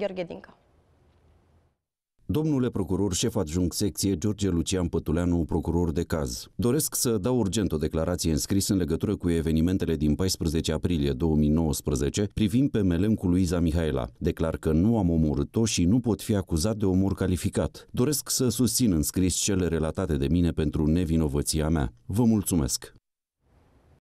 Gheorghe Dinca. Domnule procuror șef adjunct secție George Lucian Pătuleanu, procuror de caz, doresc să dau urgent o declarație înscrisă în legătură cu evenimentele din 14 aprilie 2019 privind pe Melem cu Luiza Mihaela. Declar că nu am omorât-o și nu pot fi acuzat de omor calificat. Doresc să susțin înscris cele relatate de mine pentru nevinovăția mea. Vă mulțumesc!